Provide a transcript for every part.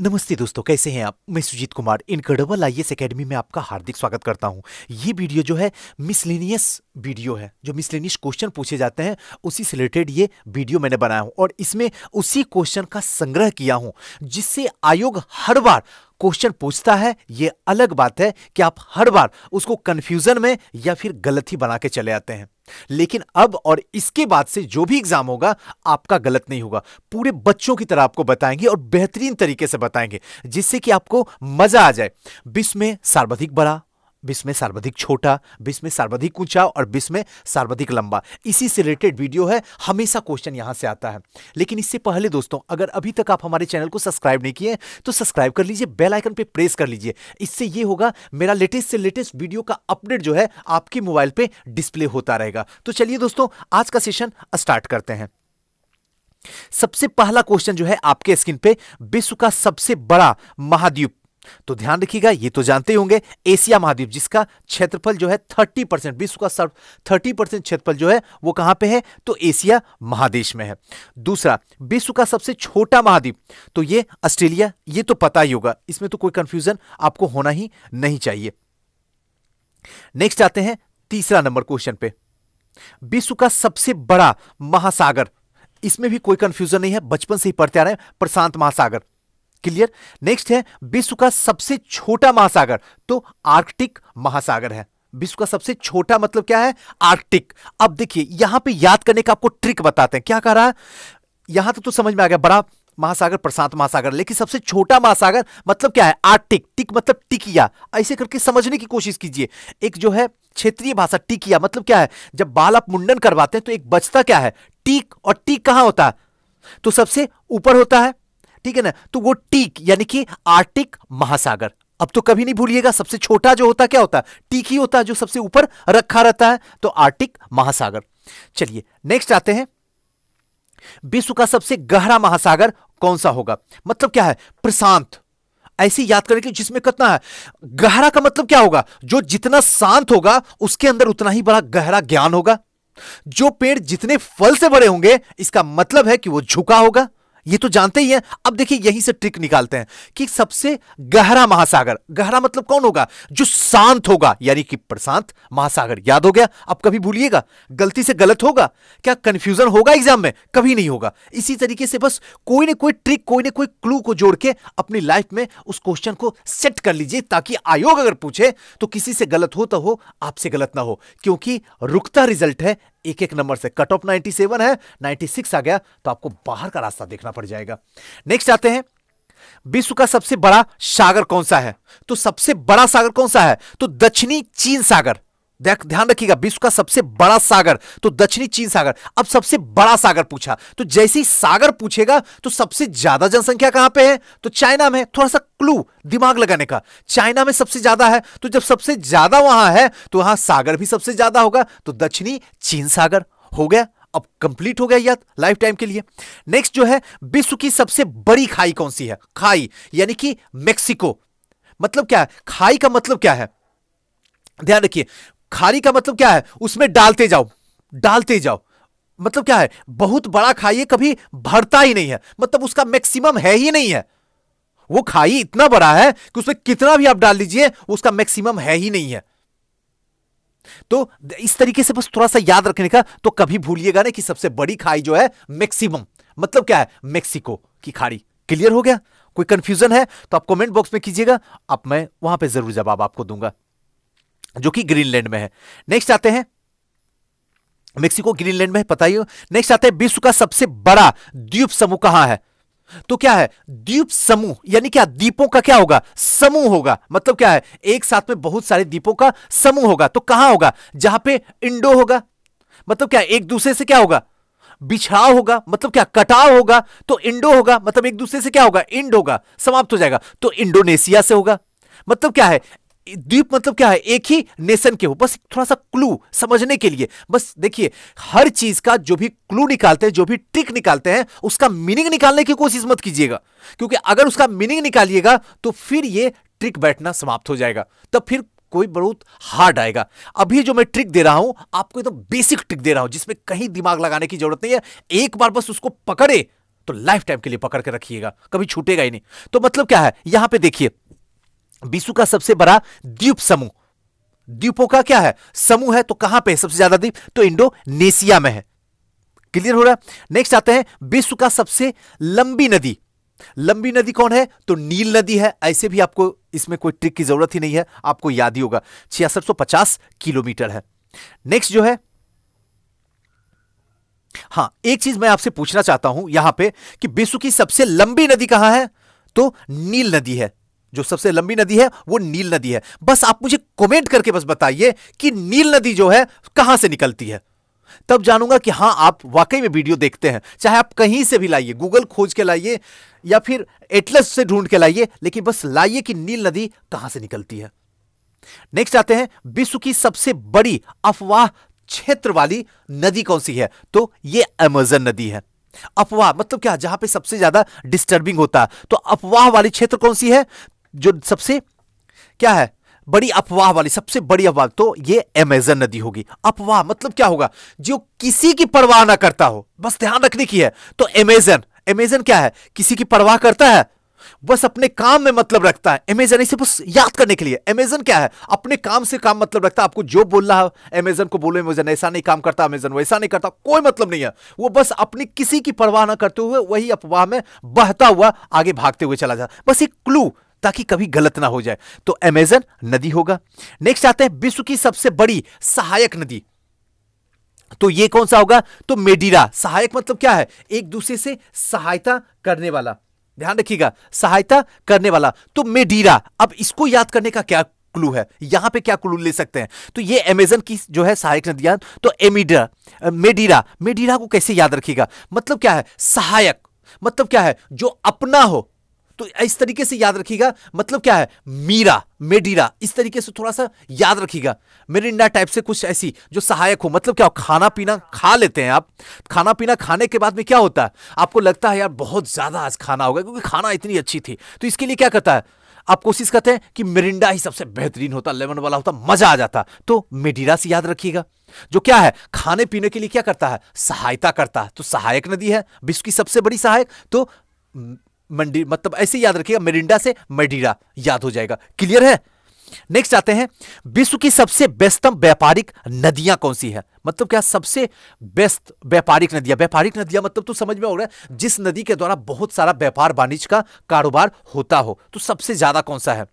नमस्ते दोस्तों कैसे हैं आप मैं Sujeet Kumar incredible I S academy में आपका हार्दिक स्वागत करता हूं ये वीडियो जो है मिसलिनियस वीडियो है जो मिसलिनियस क्वेश्चन पूछे जाते हैं उसी से रिलेटेड ये वीडियो मैंने बनाया हूं और इसमें उसी क्वेश्चन का संग्रह किया हूं जिससे आयोग हर बार क्वेश्चन पूछता है ये अलग बात है कि आप हर बार उसको कंफ्यूजन में या फिर गलत ही बना के चले आते हैं लेकिन अब और इसके बाद से जो भी एग्जाम होगा आपका गलत नहीं होगा पूरे बच्चों की तरह आपको बताएंगे और बेहतरीन तरीके से बताएंगे जिससे कि आपको मजा आ जाए विश्व में सर्वाधिक बड़ा विश्व में सर्वाधिक छोटा विश्व में सर्वाधिक ऊंचा और विश्व में सर्वाधिक लंबा इसी से रिलेटेड वीडियो है हमेशा क्वेश्चन यहां से आता है लेकिन इससे पहले दोस्तों अगर अभी तक आप हमारे चैनल को सब्सक्राइब नहीं किए तो सब्सक्राइब कर लीजिए बेल आइकन पे प्रेस कर लीजिए इससे ये होगा मेरा लेटेस्ट से लेटेस्ट वीडियो का अपडेट जो है आपके मोबाइल पर डिस्प्ले होता रहेगा तो चलिए दोस्तों आज का सेशन स्टार्ट करते हैं सबसे पहला क्वेश्चन जो है आपके स्क्रीन पे विश्व का सबसे बड़ा महाद्वीप तो ध्यान रखिएगा ये तो जानते ही होंगे एशिया महाद्वीप जिसका क्षेत्रफल जो है थर्टी परसेंट विश्व का सर्व थर्टी परसेंट क्षेत्रफल जो है वो कहां पे है तो एशिया महादेश में है दूसरा विश्व का सबसे छोटा महाद्वीप तो ये ऑस्ट्रेलिया ये तो पता ही होगा इसमें तो कोई कंफ्यूजन आपको होना ही नहीं चाहिए नेक्स्ट आते हैं तीसरा नंबर क्वेश्चन पे विश्व का सबसे बड़ा महासागर इसमें भी कोई कंफ्यूजन नहीं है बचपन से ही पढ़ते आ रहे हैं प्रशांत महासागर क्लियर नेक्स्ट है विश्व का सबसे छोटा महासागर तो आर्कटिक महासागर है विश्व का सबसे छोटा मतलब क्या है आर्कटिक अब देखिए यहां पे याद करने का आपको ट्रिक बताते हैं क्या कह रहा है यहां तो, तो समझ में आ गया बड़ा महासागर प्रशांत महासागर लेकिन सबसे छोटा महासागर मतलब क्या है आर्टिक टिक मतलब टिकिया ऐसे करके समझने की कोशिश कीजिए एक जो है क्षेत्रीय भाषा टिकिया मतलब क्या है जब बाल आप मुंडन करवाते हैं तो एक बचता क्या है टिक और टिक कहां होता है तो सबसे ऊपर होता है ठीक है ना तो वो टीक यानी कि आर्टिक महासागर अब तो कभी नहीं भूलिएगा सबसे छोटा जो होता क्या होता है टीक ही होता है जो सबसे ऊपर रखा रहता है तो आर्टिक महासागर चलिए नेक्स्ट आते हैं विश्व का सबसे गहरा महासागर कौन सा होगा मतलब क्या है प्रशांत ऐसी याद करें कि जिसमें कितना है गहरा का मतलब क्या होगा जो जितना शांत होगा उसके अंदर उतना ही बड़ा गहरा ज्ञान होगा जो पेड़ जितने फल से भरे होंगे इसका मतलब है कि वो झुका होगा ये तो जानते ही हैं अब देखिए यहीं से ट्रिक निकालते हैं कि सबसे गहरा महासागर गहरा मतलब कौन होगा जो शांत होगा यानी कि प्रशांत महासागर याद हो गया अब कभी भूलिएगा गलती से गलत होगा क्या कंफ्यूजन होगा एग्जाम में कभी नहीं होगा इसी तरीके से बस कोई ना कोई ट्रिक कोई ना कोई क्लू को जोड़ के अपनी लाइफ में उस क्वेश्चन को सेट कर लीजिए ताकि आयोग अगर पूछे तो किसी से गलत हो तो हो आपसे गलत ना हो क्योंकि रुकता रिजल्ट है एक एक नंबर से कट ऑफ सेवन है सिक्स आ गया तो आपको बाहर का रास्ता देखना पड़ जाएगा नेक्स्ट आते हैं विश्व का सबसे बड़ा सागर कौन सा है तो सबसे बड़ा सागर कौन सा है तो दक्षिणी चीन सागर ध्यान रखिएगा विश्व का सबसे बड़ा सागर तो दक्षिणी चीन सागर अब सबसे बड़ा सागर पूछा तो जैसे ही सागर पूछेगा तो सबसे ज्यादा जनसंख्या कहां पे है तो चाइना में थोड़ा सा क्लू दिमाग लगाने का चाइना में सबसे ज्यादा है तो जब सबसे ज्यादा वहां है तो वहां सागर भी सबसे ज्यादा होगा तो दक्षिणी चीन सागर हो गया अब कंप्लीट हो गया याद लाइफ टाइम के लिए नेक्स्ट जो है विश्व की सबसे बड़ी खाई कौन सी है खाई यानी कि मेक्सिको मतलब क्या है खाई का मतलब क्या है ध्यान रखिए खारी का मतलब क्या है उसमें डालते जाओ डालते जाओ मतलब क्या है बहुत बड़ा खाई है कभी भरता ही नहीं है मतलब उसका मैक्सिमम है ही नहीं है वो खाई इतना बड़ा है कि उसमें कितना भी आप डाल लीजिए उसका मैक्सिमम है ही नहीं है तो इस तरीके से बस थोड़ा सा याद रखने का तो कभी भूलिएगा ना कि सबसे बड़ी खाई जो है मैक्सिमम मतलब क्या है मेक्सिको की खाड़ी क्लियर हो गया कोई कंफ्यूजन है तो आप कमेंट बॉक्स में कीजिएगा अब मैं वहां पे जरूर जवाब आपको दूंगा जो कि ग्रीनलैंड में है नेक्स्ट आते हैं मेक्सिको ग्रीनलैंड में पता ही हो नेक्स्ट आते हैं विश्व का सबसे बड़ा द्वीप समूह कहां है तो क्या है द्वीप समूह यानी क्या दीपों का क्या होगा समूह होगा मतलब क्या है एक साथ में बहुत सारे दीपों का समूह होगा तो कहां होगा जहां पे इंडो होगा मतलब क्या एक दूसरे से क्या होगा बिछाव होगा मतलब क्या कटाव होगा तो इंडो होगा मतलब एक दूसरे से क्या होगा इंड होगा समाप्त हो जाएगा तो इंडोनेशिया से होगा मतलब क्या है द्वीप मतलब क्या है एक ही नेशन के हो बस थोड़ा सा क्लू समझने के लिए बस देखिए हर चीज का जो भी क्लू निकालते हैं जो भी ट्रिक निकालते हैं उसका मीनिंग निकालने की कोशिश मत कीजिएगा क्योंकि अगर उसका मीनिंग निकालिएगा तो फिर ये ट्रिक बैठना समाप्त हो जाएगा तब फिर कोई बहुत हार्ड आएगा अभी जो मैं ट्रिक दे रहा हूं आपको एकदम तो बेसिक ट्रिक दे रहा हूं जिसमें कहीं दिमाग लगाने की जरूरत नहीं है एक बार बस उसको पकड़े तो लाइफ टाइम के लिए पकड़ के रखिएगा कभी छूटेगा ही नहीं तो मतलब क्या है यहां पे देखिए विश्व का सबसे बड़ा द्वीप समूह द्वीपों का क्या है समूह है तो कहां पे सबसे ज्यादा द्वीप तो इंडोनेशिया में है क्लियर हो रहा है नेक्स्ट आते हैं विश्व का सबसे लंबी नदी लंबी नदी कौन है तो नील नदी है ऐसे भी आपको इसमें कोई ट्रिक की जरूरत ही नहीं है आपको याद ही होगा छियासठ सौ पचास किलोमीटर है नेक्स्ट जो है हां एक चीज मैं आपसे पूछना चाहता हूं यहां पे कि विश्व की सबसे लंबी नदी कहां है तो नील नदी है जो सबसे लंबी नदी है वो नील नदी है बस आप मुझे कमेंट करके बस बताइए कि नील नदी जो है कहां से निकलती है तब जानूंगा कि हाँ आप वाकई में वीडियो देखते हैं चाहे आप कहीं से भी लाइए गूगल खोज के लाइए या फिर एटलस से ढूंढ के लाइए लेकिन बस लाइए कि नील नदी कहां से निकलती है नेक्स्ट आते हैं विश्व की सबसे बड़ी अफवाह क्षेत्र वाली नदी कौन सी है तो ये अमेजन नदी है अफवाह मतलब क्या जहां पे सबसे ज्यादा डिस्टर्बिंग होता है तो अफवाह वाली क्षेत्र कौन सी है जो सबसे क्या है बड़ी अफवाह वाली सबसे बड़ी अफवाह तो ये अमेजन नदी होगी अफवाह मतलब क्या होगा जो किसी की परवाह ना करता हो बस ध्यान रखने की है तो अमेजन अमेजन क्या है किसी की परवाह करता है बस अपने काम में मतलब रखता है अमेजन इसे बस याद करने के लिए अमेजन क्या है अपने काम से काम मतलब रखता है आपको जो बोलना है अमेजन को बोलो अमेजन ऐसा नहीं काम करता अमेजन वैसा नहीं करता कोई मतलब नहीं है वो बस अपनी किसी की परवाह ना करते हुए वही अफवाह में बहता हुआ आगे भागते हुए चला जाता बस एक क्लू ताकि कभी गलत ना हो जाए तो अमेजन नदी होगा नेक्स्ट आते हैं विश्व की सबसे बड़ी सहायक नदी तो ये कौन सा होगा तो मेडिरा सहायक मतलब क्या है एक दूसरे से सहायता करने वाला ध्यान रखिएगा सहायता करने वाला तो मेडिरा अब इसको याद करने का क्या क्लू है यहां पे क्या क्लू ले सकते हैं तो ये अमेजन की जो है सहायक नदियां तो एमिडा मेडिरा मेडिरा को कैसे याद रखिएगा मतलब क्या है सहायक मतलब क्या है जो अपना हो तो इस तरीके से याद रखिएगा मतलब क्या है मीरा मेडीरा इस तरीके से थोड़ा सा याद रखिएगा मेरिंडा टाइप से कुछ ऐसी जो सहायक हो मतलब क्या हो खाना पीना खा लेते हैं आप खाना पीना खाने के बाद में क्या होता है आपको लगता है यार बहुत ज़्यादा आज खाना होगा क्योंकि खाना इतनी अच्छी थी तो इसके लिए क्या करता है आप कोशिश करते हैं कि मिरिंडा ही सबसे बेहतरीन होता लेमन वाला होता मजा आ जाता तो मेडीरा से याद रखिएगा जो क्या है खाने पीने के लिए क्या करता है सहायता करता है तो सहायक नदी है विश्व की सबसे बड़ी सहायक तो मंडी मतलब ऐसे याद रखिएगा मेरिंडा से मेडिरा याद हो जाएगा क्लियर है नेक्स्ट आते हैं विश्व की सबसे बेस्तम व्यापारिक नदियां कौन सी है मतलब क्या सबसे बेस्ट व्यापारिक नदियां व्यापारिक नदियां मतलब तो समझ में हो रहा है जिस नदी के द्वारा बहुत सारा व्यापार वाणिज्य का कारोबार होता हो तो सबसे ज्यादा कौन सा है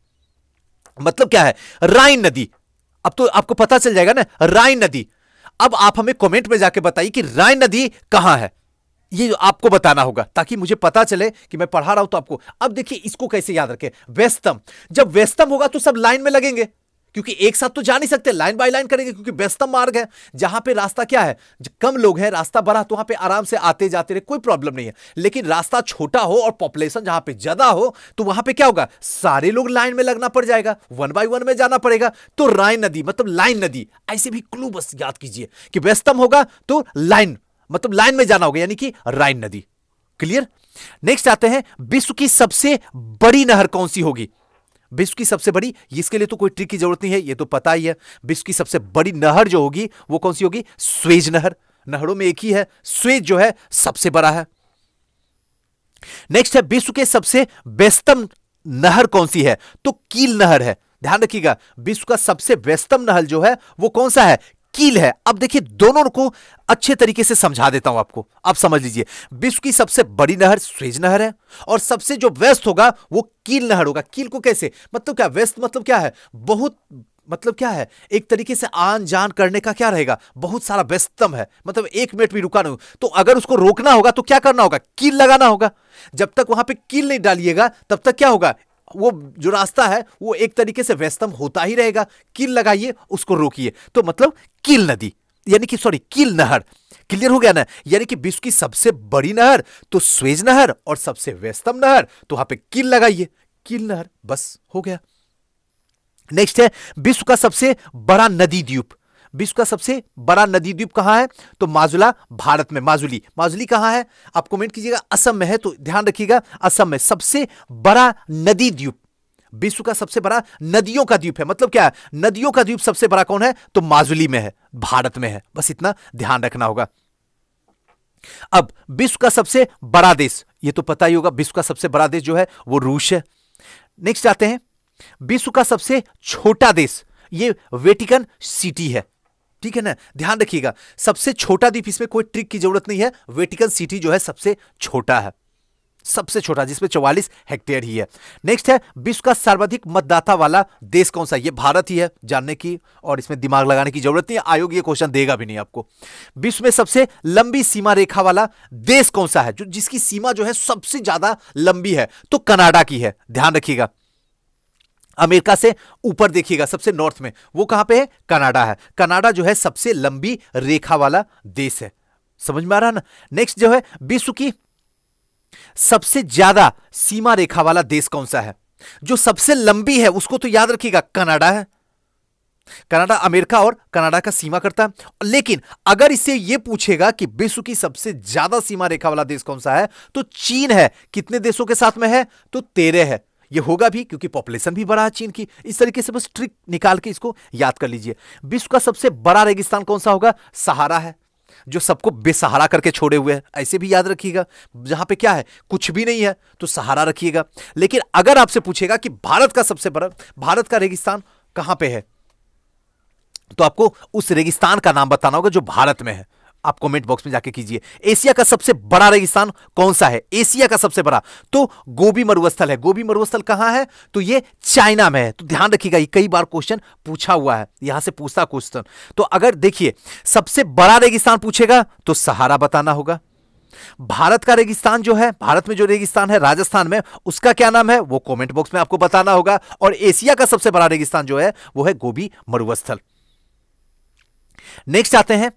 मतलब क्या है राइन नदी अब तो आपको पता चल जाएगा ना राइन नदी अब आप हमें कमेंट में जाके बताइए कि राय नदी कहां है ये आपको बताना होगा ताकि मुझे पता चले कि मैं पढ़ा रहा हूं तो आपको अब देखिए इसको कैसे याद रखें व्यस्तम जब व्यस्तम होगा तो सब लाइन में लगेंगे क्योंकि एक साथ तो जा नहीं सकते लाइन बाय लाइन करेंगे क्योंकि व्यस्तम मार्ग है जहां पे रास्ता क्या है कम लोग हैं रास्ता बड़ा तो वहां पे आराम से आते जाते रहे कोई प्रॉब्लम नहीं है लेकिन रास्ता छोटा हो और पॉपुलेशन जहां पे ज्यादा हो तो वहां पे क्या होगा सारे लोग लाइन में लगना पड़ जाएगा वन बाय वन में जाना पड़ेगा तो राय नदी मतलब लाइन नदी ऐसे भी क्लू बस याद कीजिए कि व्यस्तम होगा तो लाइन मतलब लाइन में जाना होगा यानी कि राइन नदी क्लियर नेक्स्ट आते हैं विश्व की सबसे बड़ी नहर कौन सी होगी विश्व की सबसे बड़ी इसके लिए तो कोई ट्रिक की जरूरत नहीं है ये तो पता ही है विश्व की सबसे बड़ी नहर जो होगी वो कौन सी होगी स्वेज नहर नहरों में एक ही है स्वेज जो है सबसे बड़ा है नेक्स्ट है विश्व के सबसे व्यस्तम नहर कौन सी है तो कील नहर है ध्यान रखिएगा विश्व का सबसे व्यस्तम नहर जो है वो कौन सा है कील है अब देखिए दोनों को अच्छे तरीके से समझा देता हूं आपको अब समझ लीजिए विश्व की सबसे बड़ी नहर स्वेज नहर है और सबसे जो व्यस्त होगा वो कील नहर होगा कील को कैसे मतलब क्या व्यस्त मतलब क्या है बहुत मतलब क्या है एक तरीके से आन जान करने का क्या रहेगा बहुत सारा व्यस्तम है मतलब एक मिनट भी रुका नहीं तो अगर उसको रोकना होगा तो क्या करना होगा कील लगाना होगा जब तक वहां पे कील नहीं डालिएगा तब तक क्या होगा वो जो रास्ता है वो एक तरीके से व्यस्तम होता ही रहेगा किल लगाइए उसको रोकिए तो मतलब किल नदी यानी कि सॉरी किल नहर क्लियर हो गया ना यानी कि विश्व की सबसे बड़ी नहर तो स्वेज नहर और सबसे व्यस्तम नहर तो वहां पे किल लगाइए किल नहर बस हो गया नेक्स्ट है विश्व का सबसे बड़ा नदी द्वीप विश्व का सबसे बड़ा नदी द्वीप कहाँ है तो माजुला भारत में माजुली माजुली कहाँ है आप कमेंट कीजिएगा असम में है तो ध्यान रखिएगा असम में सबसे बड़ा नदी द्वीप विश्व का सबसे बड़ा नदियों का द्वीप है मतलब क्या है नदियों का द्वीप सबसे बड़ा कौन है तो माजुली में है भारत में है बस इतना ध्यान रखना होगा अब विश्व का सबसे बड़ा देश यह तो पता ही होगा विश्व का सबसे बड़ा देश जो है वो रूस है नेक्स्ट आते हैं विश्व का सबसे छोटा देश ये वेटिकन सिटी है ठीक है ना ध्यान रखिएगा सबसे छोटा द्वीप इसमें कोई ट्रिक की जरूरत नहीं है वेटिकन सिटी जो है सबसे छोटा है सबसे छोटा जिसमें चौवालीस हेक्टेयर ही है नेक्स्ट है विश्व का सर्वाधिक मतदाता वाला देश कौन सा ये भारत ही है जानने की और इसमें दिमाग लगाने की जरूरत नहीं आयोग ये क्वेश्चन देगा भी नहीं आपको विश्व में सबसे लंबी सीमा रेखा वाला देश कौन सा है जो जिसकी सीमा जो है सबसे ज्यादा लंबी है तो कनाडा की है ध्यान रखिएगा अमेरिका से ऊपर देखिएगा सबसे नॉर्थ में वो कहां पे है कनाडा है कनाडा जो है सबसे लंबी रेखा वाला देश है समझ में आ रहा ना नेक्स्ट जो है विश्व की सबसे ज्यादा सीमा रेखा वाला देश कौन सा है जो सबसे लंबी है उसको तो याद रखिएगा कनाडा है कनाडा अमेरिका और कनाडा का सीमा करता है लेकिन अगर इसे यह पूछेगा कि विश्व की सबसे ज्यादा सीमा रेखा वाला देश कौन सा है तो चीन है कितने देशों के साथ में है तो तेरह है ये होगा भी क्योंकि पॉपुलेशन भी बड़ा है चीन की इस तरीके से बस ट्रिक निकाल के इसको याद कर लीजिए विश्व का सबसे बड़ा रेगिस्तान कौन सा होगा सहारा है जो सबको बेसहारा करके छोड़े हुए हैं ऐसे भी याद रखिएगा जहां पे क्या है कुछ भी नहीं है तो सहारा रखिएगा लेकिन अगर आपसे पूछेगा कि भारत का सबसे बड़ा भारत का रेगिस्तान कहां पे है तो आपको उस रेगिस्तान का नाम बताना होगा जो भारत में है आप कमेंट बॉक्स में जाके कीजिए एशिया का सबसे बड़ा रेगिस्तान कौन सा है एशिया का सबसे बड़ा तो गोभी मरुस्थल है गोभी मरुस्थल कहां है तो ये चाइना में है तो ध्यान रखिएगा ये कई बार क्वेश्चन पूछा हुआ है यहां से पूछता क्वेश्चन तो अगर देखिए सबसे बड़ा रेगिस्तान पूछेगा तो सहारा बताना होगा भारत का रेगिस्तान जो है भारत में जो रेगिस्तान है राजस्थान में उसका क्या नाम है वो कमेंट बॉक्स में आपको बताना होगा और एशिया का सबसे बड़ा रेगिस्तान जो है वो है गोभी मरुस्थल नेक्स्ट आते हैं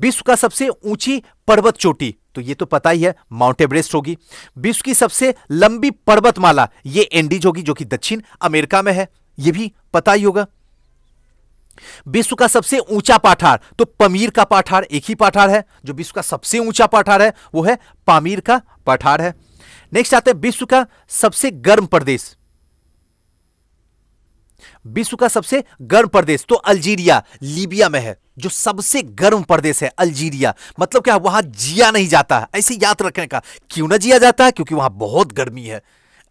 विश्व का सबसे ऊंची पर्वत चोटी तो ये तो पता ही है माउंट एवरेस्ट होगी विश्व की सबसे लंबी पर्वतमाला ये एंडीज होगी जो कि दक्षिण अमेरिका में है ये भी पता ही होगा विश्व का सबसे ऊंचा पाठार तो पमीर का पाठार एक ही पाठार है जो विश्व का सबसे ऊंचा पाठार है वो है पामीर का पाठार है नेक्स्ट आते हैं विश्व का सबसे गर्म प्रदेश विश्व का सबसे गर्म प्रदेश तो अल्जीरिया लीबिया में है जो सबसे गर्म प्रदेश है अल्जीरिया मतलब क्या वहां जिया नहीं जाता है ऐसे याद रखने का क्यों ना जिया जाता है क्योंकि वहां बहुत गर्मी है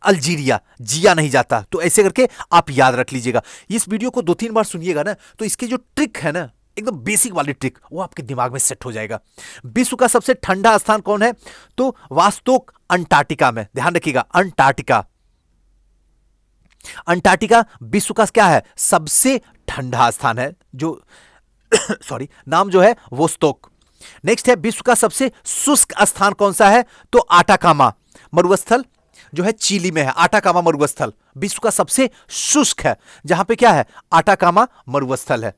अल्जीरिया जिया नहीं जाता तो ऐसे करके आप याद रख लीजिएगा इस वीडियो को दो तीन बार सुनिएगा ना तो इसके जो ट्रिक है ना एकदम बेसिक वाली ट्रिक वो आपके दिमाग में सेट हो जाएगा विश्व का सबसे ठंडा स्थान कौन है तो वास्तोक अंटार्कटिका में ध्यान रखिएगा अंटार्कटिका अंटार्कटिका विश्व का क्या है सबसे ठंडा स्थान है जो सॉरी नाम जो है वो स्तोक नेक्स्ट है विश्व का सबसे शुष्क स्थान कौन सा है तो आटाकामा मरुस्थल जो है चिली में है आटाकामा मरुस्थल विश्व का सबसे शुष्क है जहां पे क्या है आटाकामा मरुस्थल है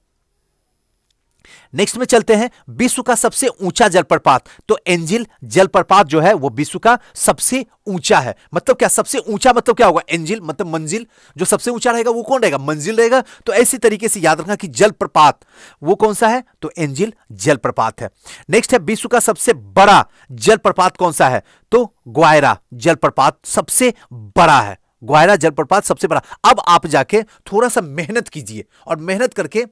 नेक्स्ट में चलते हैं विश्व का सबसे ऊंचा जलप्रपात तो एंजिल जलप्रपात जो है वो विश्व का सबसे ऊंचा है मतलब क्या सबसे ऊंचा मतलब क्या होगा एंजिल मतलब मंजिल जो सबसे ऊंचा रहेगा वो कौन रहेगा मंजिल रहेगा तो ऐसी तरीके से याद रखना कि जलप्रपात वो कौन सा है तो एंजिल जलप्रपात है नेक्स्ट है विश्व का सबसे बड़ा जलप्रपात कौन सा है तो ग्वायरा जलप्रपात सबसे बड़ा है ग्वायरा जलप्रपात सबसे बड़ा अब आप जाके थोड़ा सा मेहनत कीजिए और मेहनत करके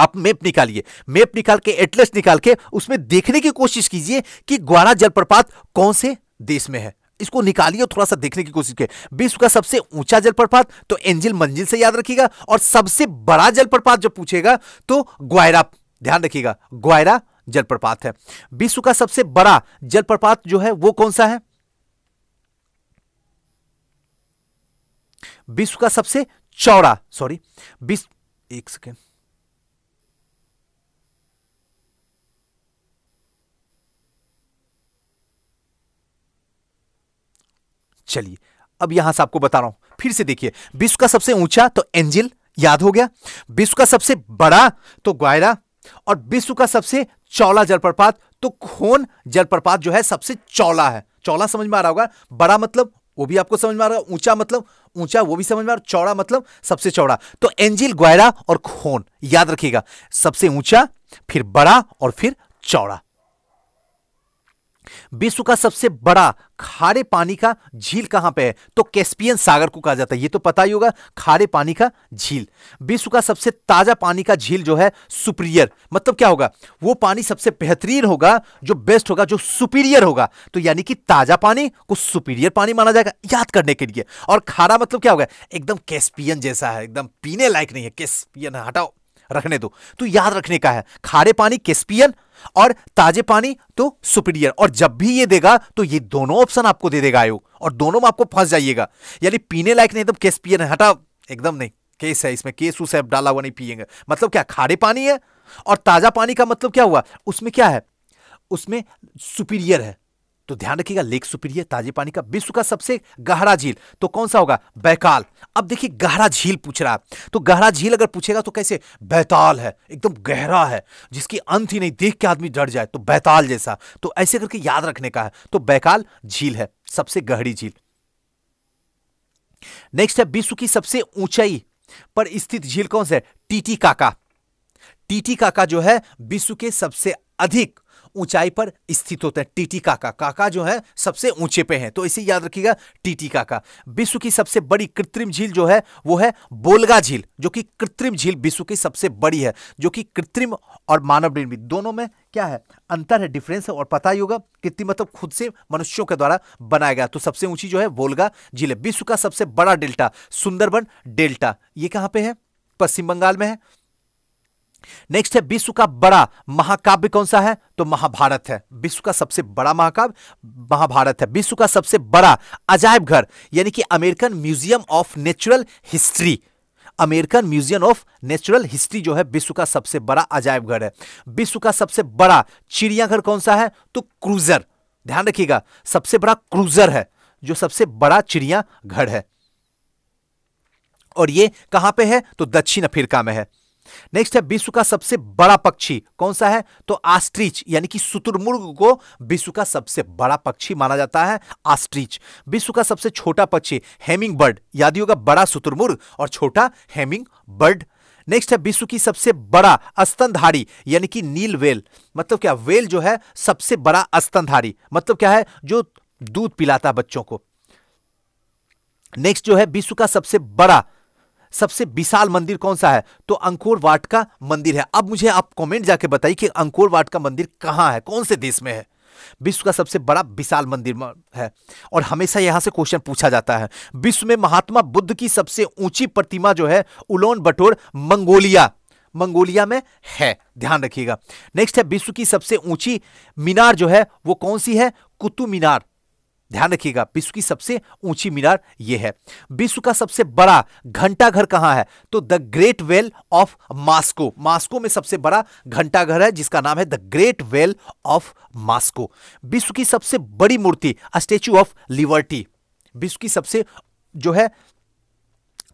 आप मैप निकालिए मैप निकाल के एटलस निकाल के उसमें देखने की कोशिश कीजिए कि ग्वारा जलप्रपात कौन से देश में है इसको निकालिए थोड़ा सा देखने की कोशिश विश्व का सबसे ऊंचा जलप्रपात तो एंजिल मंजिल से याद रखिएगा और सबसे बड़ा जलप्रपात जब पूछेगा तो ग्वायरा ध्यान रखिएगा ग्वायरा जलप्रपात है विश्व का सबसे बड़ा जलप्रपात जो है वो कौन सा है विश्व का सबसे चौड़ा सॉरी विश्व एक सेकेंड चलिए अब यहां से आपको बता रहा हूं फिर से देखिए विश्व का सबसे ऊंचा तो एंजिल याद हो गया विश्व का सबसे बड़ा तो ग्वायरा और विश्व का सबसे चौला जलप्रपात तो खोन जलप्रपात जो है सबसे चौला है चौला समझ में आ रहा होगा बड़ा मतलब वो भी आपको समझ में आ रहा है ऊंचा मतलब ऊंचा वो भी समझ में आ रहा चौड़ा मतलब सबसे चौड़ा तो एंजिल ग्वायरा और खोन याद रखिएगा सबसे ऊंचा फिर बड़ा और फिर चौड़ा विश्व का सबसे बड़ा खारे पानी का झील कहां पे है तो कैस्पियन सागर को कहा जाता है ये तो पता ही होगा खारे पानी का झील विश्व का सबसे ताजा पानी का झील जो है सुपीरियर मतलब क्या होगा वो पानी सबसे बेहतरीन होगा जो बेस्ट होगा जो सुपीरियर होगा तो यानी कि ताजा पानी को सुपीरियर पानी माना जाएगा याद करने के लिए और खारा मतलब क्या होगा एकदम कैस्पियन जैसा है एकदम पीने लायक नहीं है कैस्पियन हटाओ रखने दो तो याद रखने का है खारे पानी केस्पियन और ताजे पानी तो सुपीरियर और जब भी ये देगा तो ये दोनों ऑप्शन आपको दे देगा आयोग और दोनों में आपको फंस जाइएगा यानी पीने लायक नहीं एकदम केस्पियन है हटा एकदम नहीं केस है इसमें केस उसे डाला हुआ नहीं पिएगा मतलब क्या खारे पानी है और ताजा पानी का मतलब क्या हुआ उसमें क्या है उसमें सुपीरियर है तो ध्यान रखिएगा लेक सुपीरियर ताजे पानी का विश्व का सबसे गहरा झील तो कौन सा होगा बैकाल अब देखिए गहरा झील पूछ रहा है तो गहरा झील अगर पूछेगा तो कैसे बैताल है एकदम गहरा है जिसकी अंत ही नहीं देख के आदमी डर जाए तो बैताल जैसा तो ऐसे करके याद रखने का है तो बैकाल झील है सबसे गहरी झील नेक्स्ट है विश्व की सबसे ऊंचाई पर स्थित झील कौन सा है टीटी काका टीटी काका जो है विश्व के सबसे अधिक ऊंचाई पर स्थित होते हैं टीटी काका काका जो है सबसे ऊंचे पे हैं तो इसे याद रखिएगा टीटी काका विश्व की सबसे बड़ी कृत्रिम झील जो है वो है बोलगा झील जो कि कृत्रिम झील विश्व की सबसे बड़ी है जो कि कृत्रिम और मानव निर्मित दोनों में क्या है अंतर है डिफरेंस है और पता ही होगा कृत्रिम मतलब खुद से मनुष्यों के द्वारा बनाया गया तो सबसे ऊंची जो है बोलगा झील विश्व का सबसे बड़ा डेल्टा सुंदरबन डेल्टा ये कहाँ पे है पश्चिम बंगाल में है नेक्स्ट है विश्व का बड़ा महाकाव्य कौन सा है तो महाभारत है विश्व का सबसे बड़ा महाकाव्य महाभारत है विश्व का सबसे बड़ा अजायब घर यानी कि American museum of natural history American museum of natural history जो है विश्व का सबसे बड़ा अजायब घर है विश्व का सबसे बड़ा चिड़ियाघर कौन सा है तो क्रूजर ध्यान रखिएगा सबसे बड़ा क्रूजर है जो सबसे बड़ा चिड़ियाघर है और ये कहां पे है तो दक्षिण अफ्रीका में है नेक्स्ट है विश्व का सबसे बड़ा पक्षी कौन सा है तो आस्ट्रिच यानी कि सुतुरमुर्ग को विश्व का सबसे बड़ा पक्षी माना जाता है आस्ट्रिच विश्व का सबसे छोटा पक्षी हेमिंग बर्ड याद होगा बड़ा सुतुरमुर्ग और छोटा हेमिंग बर्ड नेक्स्ट है विश्व की सबसे बड़ा अस्तनधारी यानी कि नील वेल मतलब क्या वेल जो है सबसे बड़ा अस्तनधारी मतलब क्या है जो दूध पिलाता बच्चों को नेक्स्ट जो है विश्व का सबसे बड़ा सबसे विशाल मंदिर कौन सा है तो अंकोर वाट का मंदिर है अब मुझे आप कमेंट जाके बताइए कि अंकोर वाट का मंदिर कहाँ है कौन से देश में है विश्व का सबसे बड़ा विशाल मंदिर है और हमेशा यहां से क्वेश्चन पूछा जाता है विश्व में महात्मा बुद्ध की सबसे ऊंची प्रतिमा जो है उलोन बटोर मंगोलिया मंगोलिया में है ध्यान रखिएगा नेक्स्ट है विश्व की सबसे ऊंची मीनार जो है वो कौन सी है कुतुब मीनार ध्यान रखिएगा विश्व की सबसे ऊंची मीनार यह है विश्व का सबसे बड़ा घंटाघर कहां है तो the great well of Moscow Moscow में सबसे बड़ा घंटाघर है जिसका नाम है the great well of Moscow विश्व की सबसे बड़ी मूर्ति स्टेच्यू ऑफ लिबर्टी विश्व की सबसे जो है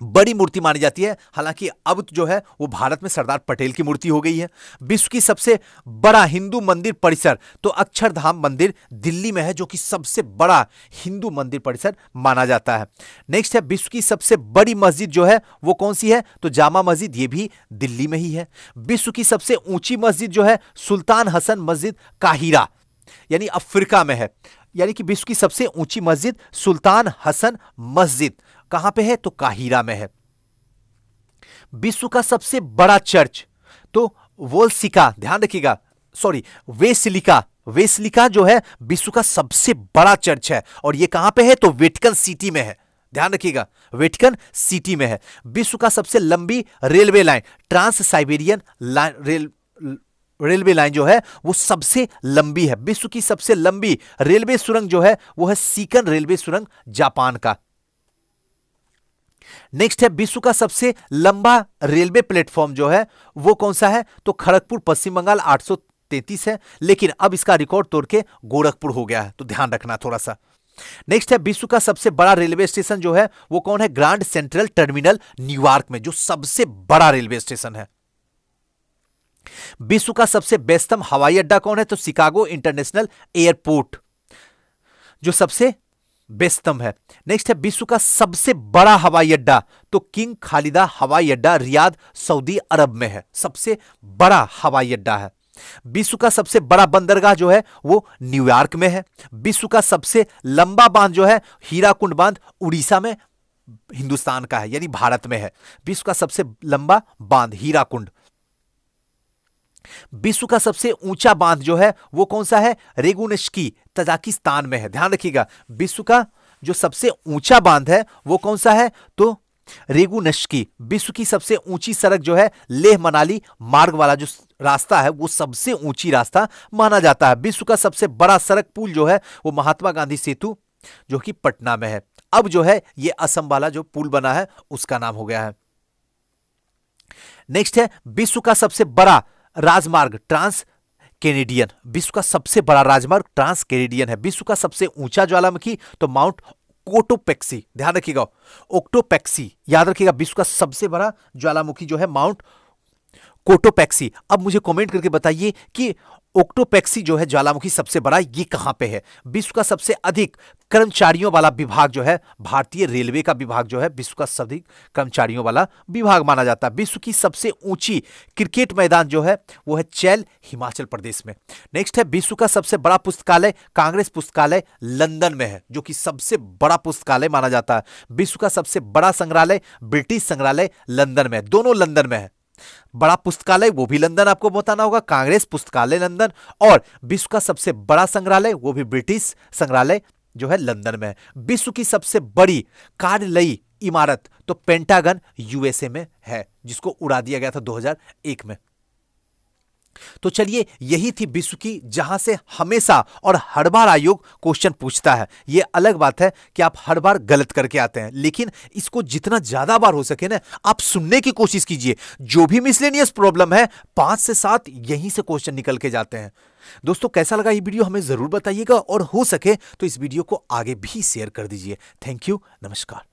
बड़ी मूर्ति मानी जाती है हालांकि अब जो है वो भारत में सरदार पटेल की मूर्ति हो गई है विश्व की सबसे बड़ा हिंदू मंदिर परिसर तो अक्षरधाम मंदिर दिल्ली में है जो कि सबसे बड़ा हिंदू मंदिर परिसर माना जाता है नेक्स्ट है विश्व की सबसे बड़ी मस्जिद जो है वो कौन सी है तो जामा मस्जिद ये भी दिल्ली में ही है विश्व की सबसे ऊंची मस्जिद जो है सुल्तान हसन मस्जिद काहिरा यानी अफ्रीका में है यानी कि विश्व की सबसे ऊंची मस्जिद सुल्तान हसन मस्जिद कहां पे है तो काहिरा में है विश्व का सबसे बड़ा चर्च तो वोल्सिका ध्यान रखिएगा सॉरी वेस्लिका वेस्लिका जो है विश्व का सबसे बड़ा चर्च है और यह कहां पे है तो वेटिकन सिटी में है ध्यान रखिएगा वेटिकन सिटी में है विश्व का सबसे लंबी railway line trans Siberian line rail railway line जो है वो सबसे लंबी है विश्व की सबसे लंबी रेलवे सुरंग जो है वो है सीकन रेलवे सुरंग जापान का नेक्स्ट है विश्व का सबसे लंबा रेलवे प्लेटफॉर्म जो है वो कौन सा है तो खड़गपुर पश्चिम बंगाल तैतीस है लेकिन अब इसका रिकॉर्ड तोड़ के गोरखपुर हो गया है तो ध्यान रखना थोड़ा सा नेक्स्ट है विश्व का सबसे बड़ा रेलवे स्टेशन जो है वो कौन है ग्रांड सेंट्रल टर्मिनल न्यूयॉर्क में जो सबसे बड़ा रेलवे स्टेशन है विश्व का सबसे व्यस्तम हवाई अड्डा कौन है तो शिकागो इंटरनेशनल एयरपोर्ट जो सबसे बेस्तम है नेक्स्ट है विश्व का सबसे बड़ा हवाई अड्डा तो किंग खालिदा हवाई अड्डा रियाद सऊदी अरब में है सबसे बड़ा हवाई अड्डा है विश्व का सबसे बड़ा बंदरगाह जो है वो न्यूयॉर्क में है विश्व का सबसे लंबा बांध जो है हीराकुंड बांध उड़ीसा में हिंदुस्तान का है यानी भारत में है विश्व का सबसे लंबा बांध हीराकुंड विश्व का सबसे ऊंचा बांध जो है वो कौन सा है रेगुनस्की तजाकिस्तान में है ध्यान रखिएगा विश्व का जो सबसे ऊंचा बांध है वो कौन सा है तो रेगू नश्की विश्व की सबसे ऊंची सड़क जो है लेह मनाली मार्ग वाला जो रास्ता है वो सबसे ऊंची रास्ता माना जाता है विश्व का सबसे बड़ा सड़क पुल जो है वो महात्मा गांधी सेतु जो कि पटना में है अब जो है ये असम वाला जो पुल बना है उसका नाम हो गया है नेक्स्ट है विश्व का सबसे बड़ा राजमार्ग ट्रांस कैनेडियन विश्व का सबसे बड़ा राजमार्ग ट्रांस कैनेडियन है विश्व का सबसे ऊंचा ज्वालामुखी तो माउंट कोटोपेक्सी ध्यान रखिएगा ओक्टोपेक्सी याद रखिएगा विश्व का सबसे बड़ा ज्वालामुखी जो है माउंट कोटोपैक्सी अब मुझे कमेंट करके बताइए कि ओक्टोपैक्सी जो है ज्वालामुखी सबसे बड़ा ये कहां पे है विश्व का सबसे अधिक कर्मचारियों वाला विभाग जो है भारतीय रेलवे का विभाग जो है विश्व का सभी कर्मचारियों वाला विभाग माना जाता है विश्व की सबसे ऊंची क्रिकेट मैदान जो है वो है चैल हिमाचल प्रदेश में नेक्स्ट है विश्व का सबसे बड़ा पुस्तकालय कांग्रेस पुस्तकालय लंदन में है जो कि सबसे बड़ा पुस्तकालय माना जाता है विश्व का सबसे बड़ा संग्रहालय ब्रिटिश संग्रहालय लंदन में दोनों लंदन में है बड़ा पुस्तकालय वो भी लंदन आपको बताना होगा कांग्रेस पुस्तकालय लंदन और विश्व का सबसे बड़ा संग्रहालय वो भी ब्रिटिश संग्रहालय जो है लंदन में विश्व की सबसे बड़ी कार्यालयी इमारत तो पेंटागन यूएसए में है जिसको उड़ा दिया गया था 2001 में तो चलिए यही थी विश्व की जहां से हमेशा और हर बार आयोग क्वेश्चन पूछता है ये अलग बात है कि आप हर बार गलत करके आते हैं लेकिन इसको जितना ज्यादा बार हो सके ना आप सुनने की कोशिश कीजिए जो भी मिसलेनियस प्रॉब्लम है पांच से सात यहीं से क्वेश्चन निकल के जाते हैं दोस्तों कैसा लगा ये वीडियो हमें जरूर बताइएगा और हो सके तो इस वीडियो को आगे भी शेयर कर दीजिए थैंक यू नमस्कार